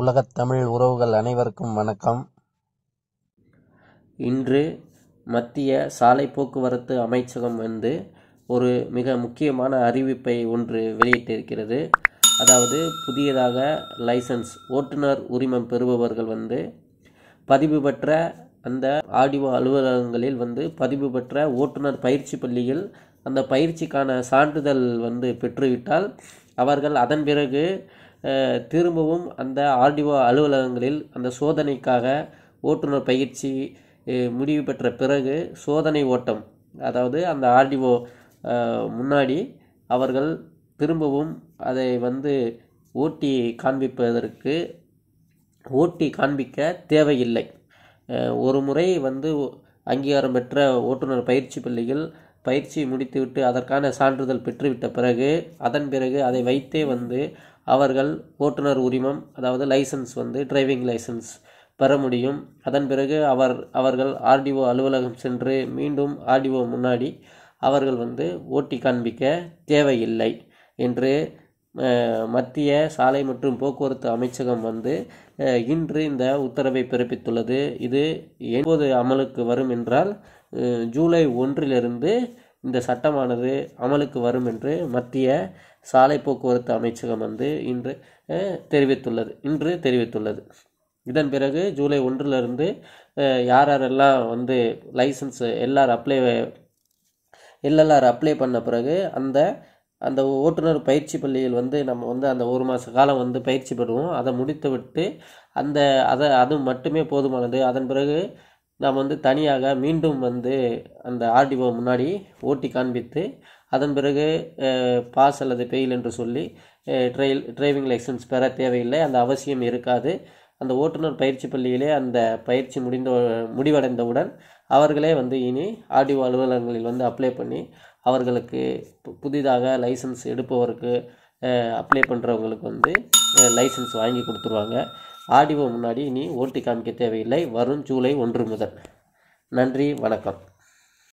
உலகத் தமிழ் உறவுகள் அனைவருக்கும் வணக்கம் இன்று மத்திய சாலை போக்குவரத்து அமைச்சகம் வந்து ஒரு மிக முக்கியமான அறிவிப்பை ஒன்று வெளியிட்டிருக்கிறது அதாவது புதியதாக லைசன்ஸ் ஓட்டுநர் உரிமம் பெறுபவர்கள் வந்து பதிவு பெற்ற அந்த ஆடிஓ அலுவலகங்களில் வந்து பதிவு பெற்ற ஓட்டுநர் பயிற்சி பள்ளியில் அந்த பயிற்சிக்கான சான்றிதழ் வந்து பெற்றுவிட்டால் அவர்கள் அதன் பிறகு திரும்பவும் அந்த ஆர்டிஓ அலுவலகங்களில் அந்த சோதனைக்காக ஓட்டுநர் பயிற்சி முடிவு பெற்ற பிறகு சோதனை ஓட்டம் அதாவது அந்த ஆர்டிஓ முன்னாடி அவர்கள் திரும்பவும் அதை வந்து ஓட்டி காண்பிப்பதற்கு ஓட்டி காண்பிக்க தேவையில்லை ஒரு முறை வந்து அங்கீகாரம் பெற்ற ஓட்டுநர் பயிற்சி பள்ளியில் பயிற்சி முடித்துவிட்டு அதற்கான சான்றிதழ் பெற்றுவிட்ட பிறகு அதன் பிறகு அதை வைத்தே வந்து அவர்கள் ஓட்டுநர் உரிமம் அதாவது லைசன்ஸ் வந்து டிரைவிங் லைசன்ஸ் பெற முடியும் அதன் பிறகு அவர் அவர்கள் ஆர்டிஓ அலுவலகம் சென்று மீண்டும் ஆர்டிஓ முன்னாடி அவர்கள் வந்து ஓட்டி காண்பிக்க தேவையில்லை என்று மத்திய சாலை மற்றும் போக்குவரத்து அமைச்சகம் வந்து இன்று இந்த உத்தரவை பிறப்பித்துள்ளது இது எப்போது அமலுக்கு வரும் என்றால் ஜூலை ஒன்றிலிருந்து இந்த சட்டமானது அமலுக்கு வரும் என்று மத்திய சாலை போக்குவரத்து அமைச்சகம் வந்து இன்று தெரிவித்துள்ளது இன்று தெரிவித்துள்ளது இதன் பிறகு ஜூலை ஒன்றிலிருந்து யார் யாரெல்லாம் வந்து லைசன்ஸ் எல்லார் அப்ளை எல்எல்ஆர் அப்ளை பண்ண பிறகு அந்த அந்த ஓட்டுநர் பயிற்சி பள்ளியில் வந்து நம்ம வந்து அந்த ஒரு மாத காலம் வந்து பயிற்சி பெறுவோம் அதை முடித்து விட்டு அந்த அதை அது மட்டுமே போதுமானது அதன் பிறகு நாம் வந்து தனியாக மீண்டும் வந்து அந்த ஆர்டிஓ முன்னாடி ஓட்டி காண்பித்து அதன் பிறகு பாஸ் அல்லது பெயில் என்று சொல்லி ட்ரெயில் டிரைவிங் லைசன்ஸ் பெற தேவையில்லை அந்த அவசியம் இருக்காது அந்த ஓட்டுநர் பயிற்சி பள்ளியிலே அந்த பயிற்சி முடிந்த முடிவடைந்தவுடன் அவர்களே வந்து இனி ஆர்டிஓ அலுவலகங்களில் வந்து அப்ளை பண்ணி அவர்களுக்கு புதிதாக லைசன்ஸ் எடுப்பவருக்கு அப்ளை பண்ணுறவங்களுக்கு வந்து லைசன்ஸ் வாங்கி கொடுத்துருவாங்க ஆடிவோ முன்னாடி இனி ஓட்டி காமிக்க தேவையில்லை வரும் ஜூலை ஒன்று முதல் நன்றி வணக்கம்